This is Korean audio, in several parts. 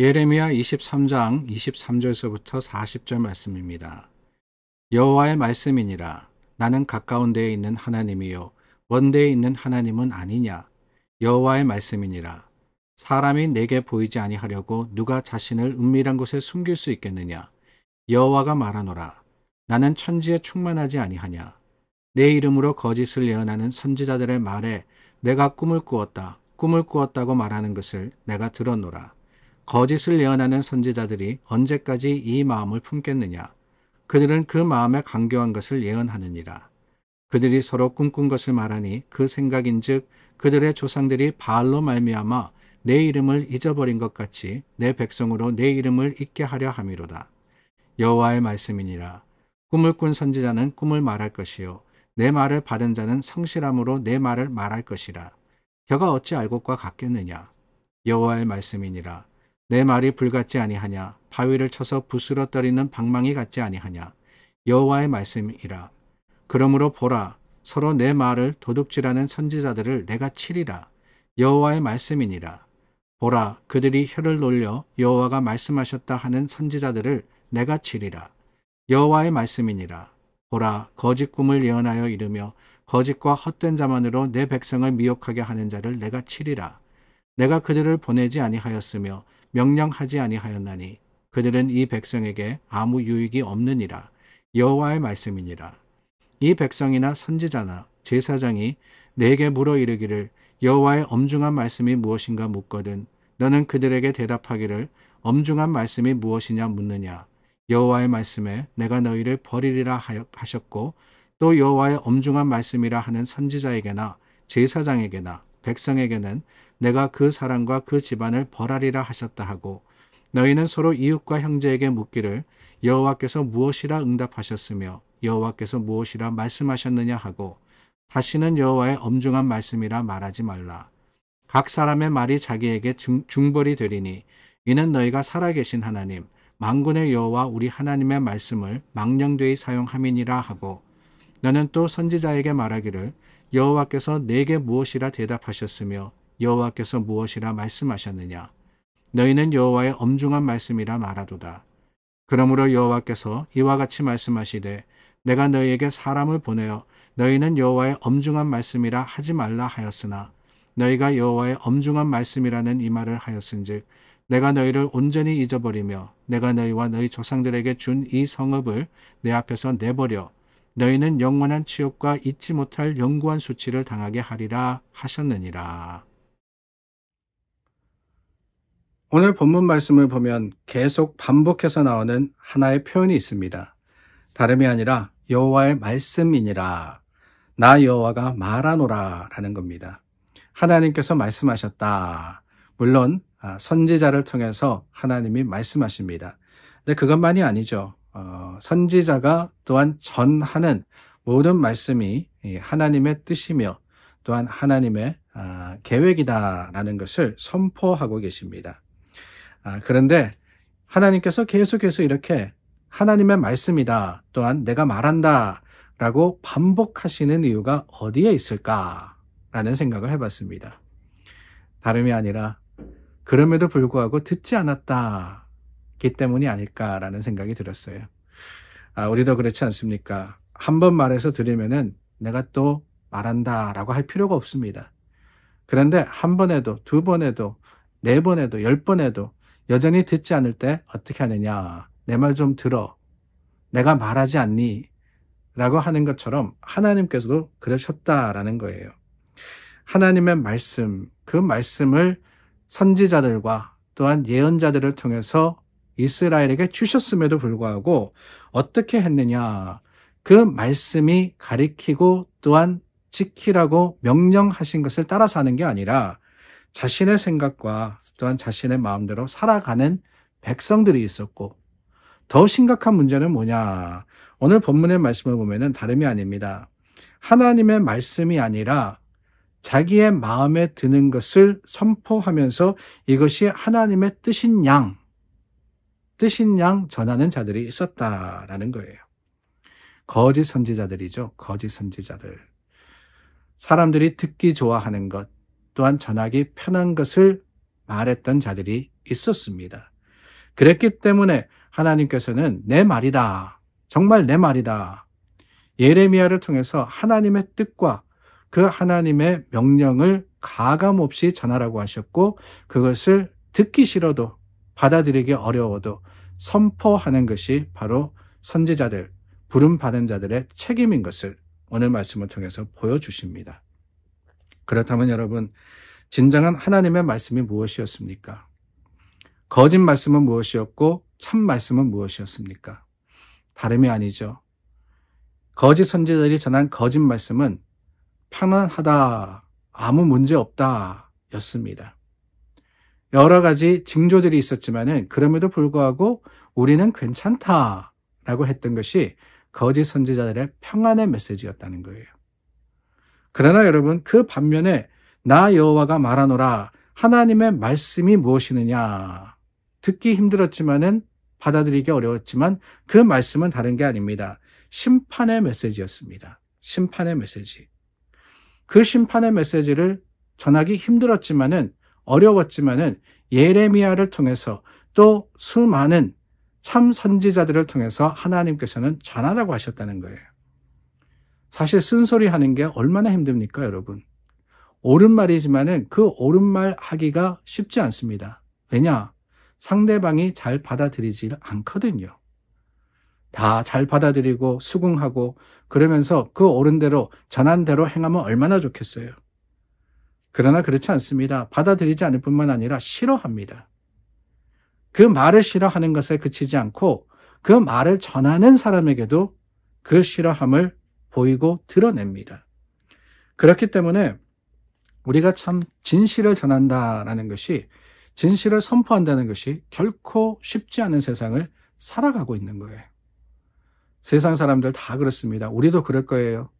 예레미야 23장 23절서부터 40절 말씀입니다. 여호와의 말씀이니라 나는 가까운 데에 있는 하나님이요 원대에 있는 하나님은 아니냐 여호와의 말씀이니라 사람이 내게 보이지 아니하려고 누가 자신을 은밀한 곳에 숨길 수 있겠느냐 여호와가 말하노라 나는 천지에 충만하지 아니하냐 내 이름으로 거짓을 예언하는 선지자들의 말에 내가 꿈을 꾸었다 꿈을 꾸었다고 말하는 것을 내가 들었노라 거짓을 예언하는 선지자들이 언제까지 이 마음을 품겠느냐? 그들은 그 마음에 강교한 것을 예언하느니라. 그들이 서로 꿈꾼 것을 말하니 그 생각인즉 그들의 조상들이 바알로 말미암아 내 이름을 잊어버린 것 같이 내 백성으로 내 이름을 잊게 하려 함이로다. 여호와의 말씀이니라. 꿈을 꾼 선지자는 꿈을 말할 것이요 내 말을 받은 자는 성실함으로 내 말을 말할 것이라. 혀가 어찌 알곡과 같겠느냐? 여호와의 말씀이니라. 내 말이 불같지 아니하냐 바위를 쳐서 부스러뜨리는 방망이 같지 아니하냐 여호와의 말씀이라 그러므로 보라 서로 내 말을 도둑질하는 선지자들을 내가 치리라 여호와의 말씀이니라 보라 그들이 혀를 놀려 여호와가 말씀하셨다 하는 선지자들을 내가 치리라 여호와의 말씀이니라 보라 거짓 꿈을 예언하여 이르며 거짓과 헛된 자만으로 내 백성을 미혹하게 하는 자를 내가 치리라 내가 그들을 보내지 아니하였으며 명령하지 아니하였나니 그들은 이 백성에게 아무 유익이 없느니라 여호와의 말씀이니라 이 백성이나 선지자나 제사장이 내게 물어 이르기를 여호와의 엄중한 말씀이 무엇인가 묻거든 너는 그들에게 대답하기를 엄중한 말씀이 무엇이냐 묻느냐 여호와의 말씀에 내가 너희를 버리리라 하셨고 또 여호와의 엄중한 말씀이라 하는 선지자에게나 제사장에게나 백성에게는 내가 그 사람과 그 집안을 벌하리라 하셨다 하고 너희는 서로 이웃과 형제에게 묻기를 여호와께서 무엇이라 응답하셨으며 여호와께서 무엇이라 말씀하셨느냐 하고 다시는 여호와의 엄중한 말씀이라 말하지 말라. 각 사람의 말이 자기에게 중벌이 되리니 이는 너희가 살아계신 하나님 망군의 여호와 우리 하나님의 말씀을 망령되이 사용함이니라 하고 너는 또 선지자에게 말하기를 여호와께서 내게 무엇이라 대답하셨으며 여호와께서 무엇이라 말씀하셨느냐? 너희는 여호와의 엄중한 말씀이라 말하도다. 그러므로 여호와께서 이와 같이 말씀하시되 내가 너희에게 사람을 보내어 너희는 여호와의 엄중한 말씀이라 하지 말라 하였으나 너희가 여호와의 엄중한 말씀이라는 이 말을 하였은즉 내가 너희를 온전히 잊어버리며 내가 너희와 너희 조상들에게 준 이 성읍을 내 앞에서 내버려 너희는 영원한 치욕과 잊지 못할 영구한 수치를 당하게 하리라 하셨느니라. 오늘 본문 말씀을 보면 계속 반복해서 나오는 하나의 표현이 있습니다. 다름이 아니라 여호와의 말씀이니라. 나 여호와가 말하노라라는 겁니다. 하나님께서 말씀하셨다. 물론 아, 선지자를 통해서 하나님이 말씀하십니다. 근데 그것만이 아니죠. 어, 선지자가 또한 전하는 모든 말씀이 하나님의 뜻이며 또한 하나님의 아, 계획이다라는 것을 선포하고 계십니다. 아, 그런데 하나님께서 계속해서 이렇게 하나님의 말씀이다 또한 내가 말한다 라고 반복하시는 이유가 어디에 있을까라는 생각을 해봤습니다. 다름이 아니라 그럼에도 불구하고 듣지 않았다기 때문이 아닐까라는 생각이 들었어요. 아, 우리도 그렇지 않습니까? 한 번 말해서 들으면은 내가 또 말한다라고 할 필요가 없습니다. 그런데 한 번에도, 두 번에도, 네 번에도, 열 번에도 여전히 듣지 않을 때 어떻게 하느냐. 내 말 좀 들어. 내가 말하지 않니? 라고 하는 것처럼 하나님께서도 그러셨다라는 거예요. 하나님의 말씀, 그 말씀을 선지자들과 또한 예언자들을 통해서 이스라엘에게 주셨음에도 불구하고 어떻게 했느냐. 그 말씀이 가리키고 또한 지키라고 명령하신 것을 따라 사는 게 아니라 자신의 생각과 또한 자신의 마음대로 살아가는 백성들이 있었고 더 심각한 문제는 뭐냐? 오늘 본문의 말씀을 보면 다름이 아닙니다. 하나님의 말씀이 아니라 자기의 마음에 드는 것을 선포하면서 이것이 하나님의 뜻인 양, 뜻인 양 전하는 자들이 있었다라는 거예요. 거짓 선지자들이죠. 거짓 선지자들. 사람들이 듣기 좋아하는 것, 또한 전하기 편한 것을 말했던 자들이 있었습니다. 그랬기 때문에 하나님께서는 내 말이다. 정말 내 말이다. 예레미야를 통해서 하나님의 뜻과 그 하나님의 명령을 가감 없이 전하라고 하셨고 그것을 듣기 싫어도 받아들이기 어려워도 선포하는 것이 바로 선지자들, 부름받은 자들의 책임인 것을 오늘 말씀을 통해서 보여주십니다. 그렇다면 여러분, 진정한 하나님의 말씀이 무엇이었습니까? 거짓 말씀은 무엇이었고 참 말씀은 무엇이었습니까? 다름이 아니죠. 거짓 선지자들이 전한 거짓 말씀은 편안하다, 아무 문제 없다 였습니다. 여러 가지 징조들이 있었지만은 그럼에도 불구하고 우리는 괜찮다 라고 했던 것이 거짓 선지자들의 평안의 메시지였다는 거예요. 그러나 여러분, 그 반면에 나 여호와가 말하노라 하나님의 말씀이 무엇이느냐 듣기 힘들었지만은 받아들이기 어려웠지만 그 말씀은 다른 게 아닙니다. 심판의 메시지였습니다. 심판의 메시지. 그 심판의 메시지를 전하기 힘들었지만은 어려웠지만은 예레미야를 통해서 또 수많은 참 선지자들을 통해서 하나님께서는 전하라고 하셨다는 거예요. 사실 쓴소리 하는 게 얼마나 힘듭니까, 여러분? 옳은 말이지만은 그 옳은 말 하기가 쉽지 않습니다. 왜냐? 상대방이 잘 받아들이질 않거든요. 다 잘 받아들이고 수긍하고 그러면서 그 옳은 대로 전한 대로 행하면 얼마나 좋겠어요. 그러나 그렇지 않습니다. 받아들이지 않을 뿐만 아니라 싫어합니다. 그 말을 싫어하는 것에 그치지 않고 그 말을 전하는 사람에게도 그 싫어함을 보이고 드러냅니다. 그렇기 때문에 우리가 참 진실을 전한다라는 것이 진실을 선포한다는 것이 결코 쉽지 않은 세상을 살아가고 있는 거예요. 세상 사람들 다 그렇습니다. 우리도 그럴 거예요.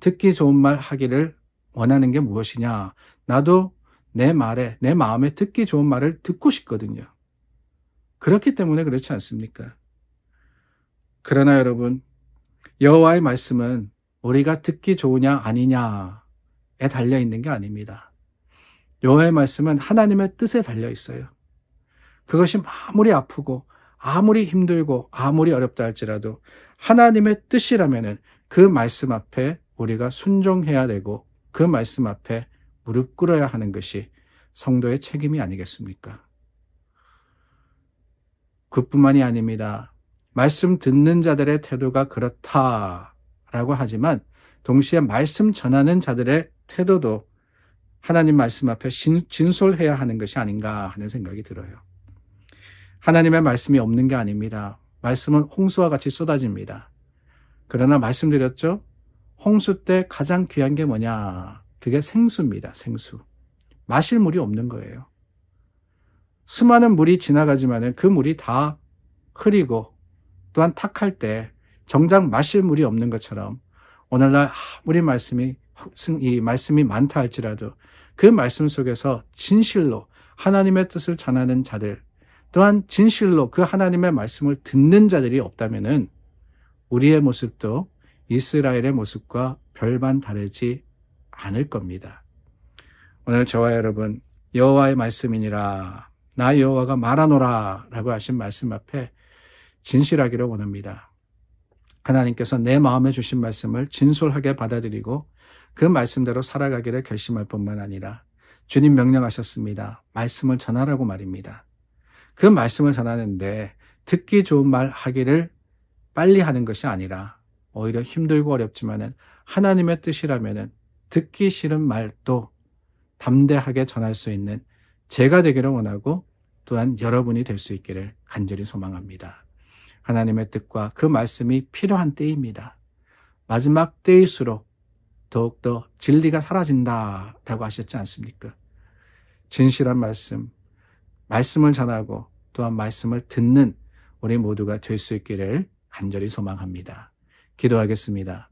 듣기 좋은 말 하기를 원하는 게 무엇이냐? 나도 내 말에, 내 마음에 듣기 좋은 말을 듣고 싶거든요. 그렇기 때문에 그렇지 않습니까? 그러나 여러분, 여호와의 말씀은 우리가 듣기 좋으냐 아니냐 달려 있는 게 아닙니다. 여의 말씀은 하나님의 뜻에 달려 있어요. 그것이 아무리 아프고 아무리 힘들고 아무리 어렵다 할지라도 하나님의 뜻이라면은 그 말씀 앞에 우리가 순종해야 되고 그 말씀 앞에 무릎 꿇어야 하는 것이 성도의 책임이 아니겠습니까? 그뿐만이 아닙니다. 말씀 듣는 자들의 태도가 그렇다라고 하지만 동시에 말씀 전하는 자들의 태도도 하나님 말씀 앞에 진솔해야 하는 것이 아닌가 하는 생각이 들어요. 하나님의 말씀이 없는 게 아닙니다. 말씀은 홍수와 같이 쏟아집니다. 그러나 말씀드렸죠? 홍수 때 가장 귀한 게 뭐냐? 그게 생수입니다, 생수. 마실 물이 없는 거예요. 수많은 물이 지나가지만 그 물이 다 흐리고 또한 탁할 때 정작 마실 물이 없는 것처럼 오늘날 아무리 말씀이 이 말씀이 많다 할지라도 그 말씀 속에서 진실로 하나님의 뜻을 전하는 자들 또한 진실로 그 하나님의 말씀을 듣는 자들이 없다면 우리의 모습도 이스라엘의 모습과 별반 다르지 않을 겁니다. 오늘 저와 여러분 여호와의 말씀이니라 나 여호와가 말하노라라고 하신 말씀 앞에 진실하기를 원합니다. 하나님께서 내 마음에 주신 말씀을 진솔하게 받아들이고 그 말씀대로 살아가기를 결심할 뿐만 아니라 주님 명령하셨습니다. 말씀을 전하라고 말입니다. 그 말씀을 전하는데 듣기 좋은 말 하기를 빨리 하는 것이 아니라 오히려 힘들고 어렵지만은 하나님의 뜻이라면은 듣기 싫은 말도 담대하게 전할 수 있는 제가 되기를 원하고 또한 여러분이 될 수 있기를 간절히 소망합니다. 하나님의 뜻과 그 말씀이 필요한 때입니다. 마지막 때일수록 더욱더 진리가 사라진다라고 하셨지 않습니까? 진실한 말씀, 말씀을 전하고 또한 말씀을 듣는 우리 모두가 될 수 있기를 간절히 소망합니다. 기도하겠습니다.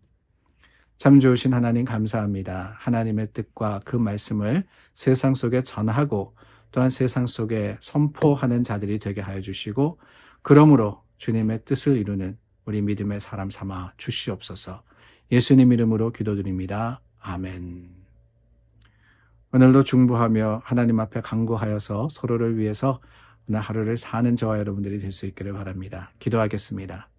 참 좋으신 하나님 감사합니다. 하나님의 뜻과 그 말씀을 세상 속에 전하고 또한 세상 속에 선포하는 자들이 되게 하여 주시고 그러므로 주님의 뜻을 이루는 우리 믿음의 사람 삼아 주시옵소서. 예수님 이름으로 기도드립니다. 아멘. 오늘도 중부하며 하나님 앞에 강구하여서 서로를 위해서 오늘 하루를 사는 저와 여러분들이 될 수 있기를 바랍니다. 기도하겠습니다.